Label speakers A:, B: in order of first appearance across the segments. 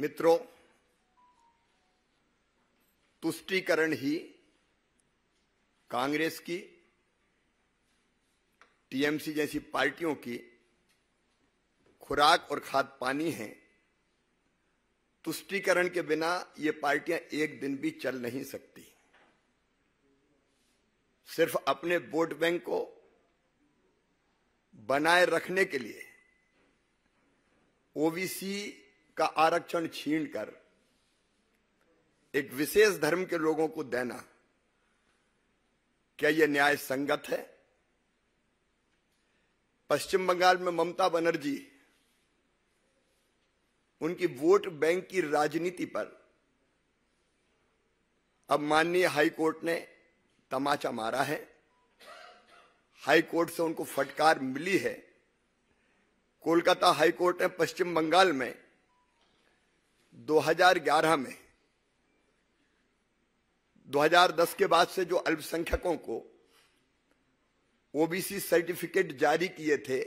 A: मित्रों तुष्टीकरण ही कांग्रेस की टीएमसी जैसी पार्टियों की खुराक और खाद पानी है तुष्टीकरण के बिना ये पार्टियां एक दिन भी चल नहीं सकती सिर्फ अपने वोट बैंक को बनाए रखने के लिए ओबीसी का आरक्षण छीन कर एक विशेष धर्म के लोगों को देना क्या यह न्याय संगत है पश्चिम बंगाल में ममता बनर्जी उनकी वोट बैंक की राजनीति पर अब माननीय हाईकोर्ट ने तमाचा मारा है हाईकोर्ट से उनको फटकार मिली है कोलकाता हाईकोर्ट ने पश्चिम बंगाल में 2011 में 2010 के बाद से जो अल्पसंख्यकों को ओबीसी सर्टिफिकेट जारी किए थे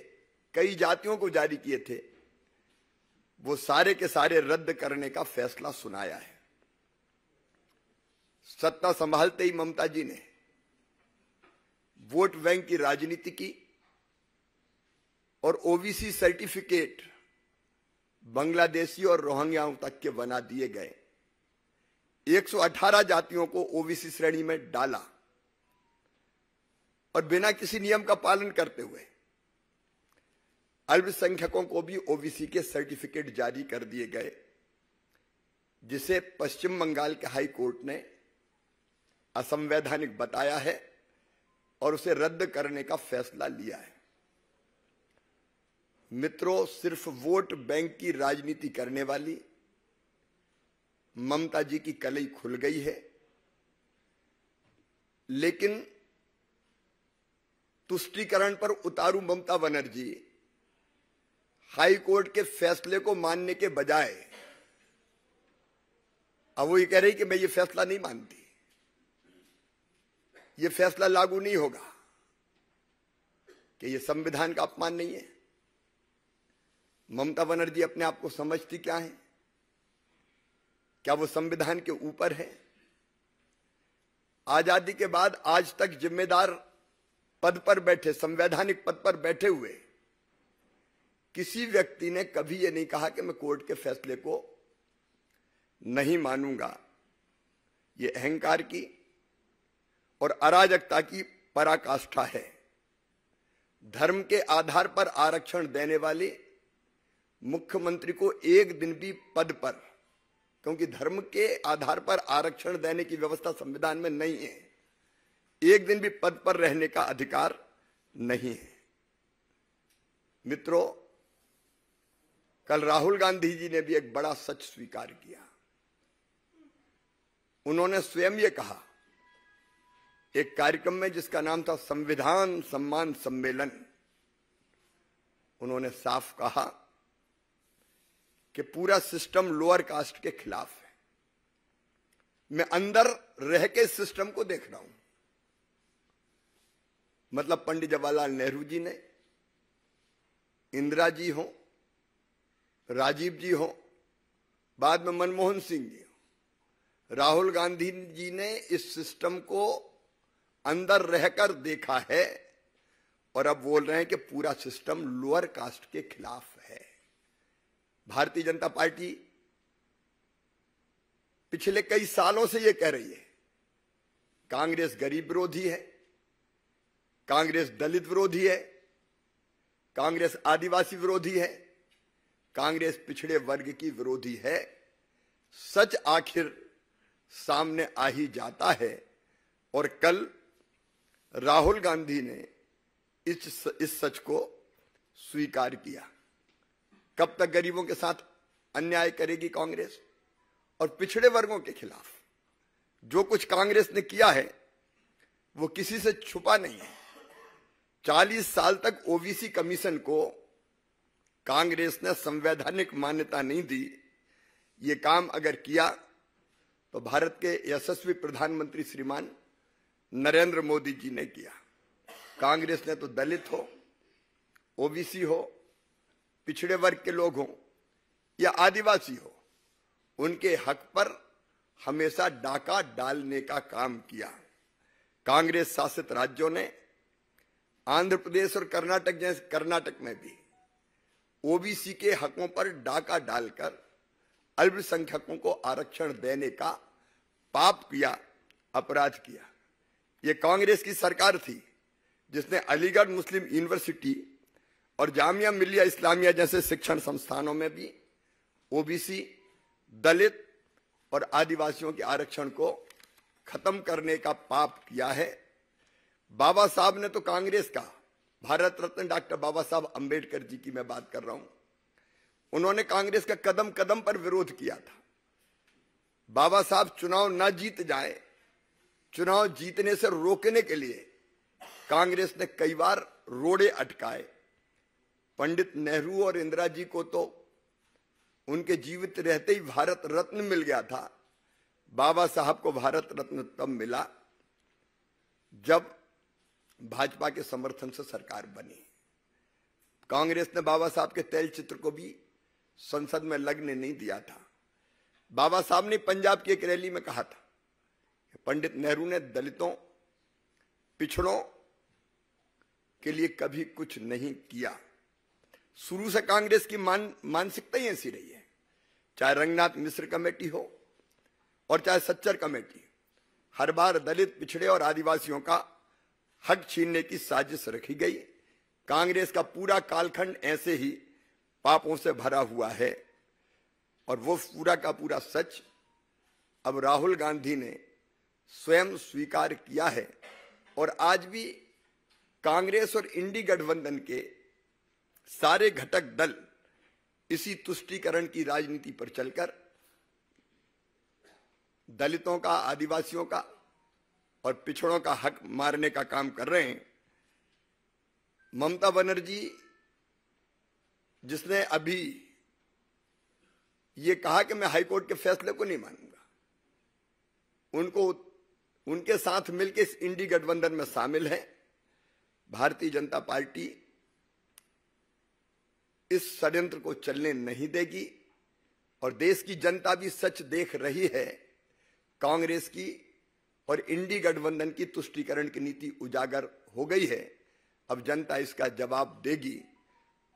A: कई जातियों को जारी किए थे वो सारे के सारे रद्द करने का फैसला सुनाया है सत्ता संभालते ही ममता जी ने वोट बैंक की राजनीति की और ओबीसी सर्टिफिकेट बांग्लादेशी और रोहंग्याओं तक के बना दिए गए 118 जातियों को ओबीसी श्रेणी में डाला और बिना किसी नियम का पालन करते हुए अल्पसंख्यकों को भी ओबीसी के सर्टिफिकेट जारी कर दिए गए जिसे पश्चिम बंगाल के हाई कोर्ट ने असंवैधानिक बताया है और उसे रद्द करने का फैसला लिया है मित्रों सिर्फ वोट बैंक की राजनीति करने वाली ममता जी की कलई खुल गई है लेकिन तुष्टिकरण पर उतारू ममता बनर्जी हाई कोर्ट के फैसले को मानने के बजाय अब वो ये कह रही कि मैं ये फैसला नहीं मानती ये फैसला लागू नहीं होगा कि ये संविधान का अपमान नहीं है ममता बनर्जी अपने आप को समझती क्या है क्या वो संविधान के ऊपर है आजादी के बाद आज तक जिम्मेदार पद पर बैठे संवैधानिक पद पर बैठे हुए किसी व्यक्ति ने कभी ये नहीं कहा कि मैं कोर्ट के फैसले को नहीं मानूंगा ये अहंकार की और अराजकता की पराकाष्ठा है धर्म के आधार पर आरक्षण देने वाली मुख्यमंत्री को एक दिन भी पद पर क्योंकि धर्म के आधार पर आरक्षण देने की व्यवस्था संविधान में नहीं है एक दिन भी पद पर रहने का अधिकार नहीं है मित्रों कल राहुल गांधी जी ने भी एक बड़ा सच स्वीकार किया उन्होंने स्वयं यह कहा एक कार्यक्रम में जिसका नाम था संविधान सम्मान सम्मेलन उन्होंने साफ कहा कि पूरा सिस्टम लोअर कास्ट के खिलाफ है मैं अंदर रह के सिस्टम को देख रहा हूं मतलब पंडित जवाहरलाल नेहरू जी ने इंदिरा जी हो राजीव जी हो बाद में मनमोहन सिंह जी हो राहुल गांधी जी ने इस सिस्टम को अंदर रहकर देखा है और अब बोल रहे हैं कि पूरा सिस्टम लोअर कास्ट के खिलाफ भारतीय जनता पार्टी पिछले कई सालों से यह कह रही है कांग्रेस गरीब विरोधी है कांग्रेस दलित विरोधी है कांग्रेस आदिवासी विरोधी है कांग्रेस पिछड़े वर्ग की विरोधी है सच आखिर सामने आ ही जाता है और कल राहुल गांधी ने इस इस सच को स्वीकार किया कब तक गरीबों के साथ अन्याय करेगी कांग्रेस और पिछड़े वर्गों के खिलाफ जो कुछ कांग्रेस ने किया है वो किसी से छुपा नहीं है चालीस साल तक ओबीसी कमीशन को कांग्रेस ने संवैधानिक मान्यता नहीं दी ये काम अगर किया तो भारत के यशस्वी प्रधानमंत्री श्रीमान नरेंद्र मोदी जी ने किया कांग्रेस ने तो दलित हो ओबीसी हो पिछड़े वर्ग के लोग हों या आदिवासी हो उनके हक पर हमेशा डाका डालने का काम किया कांग्रेस शासित राज्यों ने आंध्र प्रदेश और कर्नाटक जैसे कर्नाटक में भी ओबीसी के हकों पर डाका डालकर अल्पसंख्यकों को आरक्षण देने का पाप किया अपराध किया ये कांग्रेस की सरकार थी जिसने अलीगढ़ मुस्लिम यूनिवर्सिटी और जामिया मिलिया इस्लामिया जैसे शिक्षण संस्थानों में भी ओबीसी दलित और आदिवासियों के आरक्षण को खत्म करने का पाप किया है बाबा साहब ने तो कांग्रेस का भारत रत्न डॉक्टर बाबा साहब अंबेडकर जी की मैं बात कर रहा हूं उन्होंने कांग्रेस का कदम कदम पर विरोध किया था बाबा साहब चुनाव न जीत जाए चुनाव जीतने से रोकने के लिए कांग्रेस ने कई बार रोड़े अटकाए पंडित नेहरू और इंदिरा जी को तो उनके जीवित रहते ही भारत रत्न मिल गया था बाबा साहब को भारत रत्न तब मिला जब भाजपा के समर्थन से सरकार बनी कांग्रेस ने बाबा साहब के तैल चित्र को भी संसद में लगने नहीं दिया था बाबा साहब ने पंजाब की एक रैली में कहा था पंडित नेहरू ने दलितों पिछड़ों के लिए कभी कुछ नहीं किया शुरू से कांग्रेस की मान मानसिकता ही ऐसी रही है चाहे रंगनाथ मिश्र कमेटी हो और चाहे सच्चर कमेटी हर बार दलित पिछड़े और आदिवासियों का हक छीनने की साजिश रखी गई कांग्रेस का पूरा कालखंड ऐसे ही पापों से भरा हुआ है और वो पूरा का पूरा सच अब राहुल गांधी ने स्वयं स्वीकार किया है और आज भी कांग्रेस और इंडी गठबंधन के सारे घटक दल इसी तुष्टिकरण की राजनीति पर चलकर दलितों का आदिवासियों का और पिछड़ों का हक मारने का काम कर रहे हैं ममता बनर्जी जिसने अभी ये कहा कि मैं हाईकोर्ट के फैसले को नहीं मानूंगा उनको उनके साथ मिलकर इस इंडी गठबंधन में शामिल हैं भारतीय जनता पार्टी इस षड्यंत्र को चलने नहीं देगी और देश की जनता भी सच देख रही है कांग्रेस की और इंडी गठबंधन की तुष्टिकरण की नीति उजागर हो गई है अब जनता इसका जवाब देगी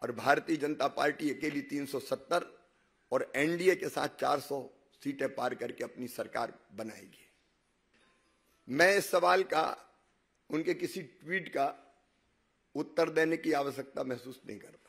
A: और भारतीय जनता पार्टी अकेली 370 और एनडीए के साथ 400 सीटें पार करके अपनी सरकार बनाएगी मैं इस सवाल का उनके किसी ट्वीट का उत्तर देने की आवश्यकता महसूस नहीं करता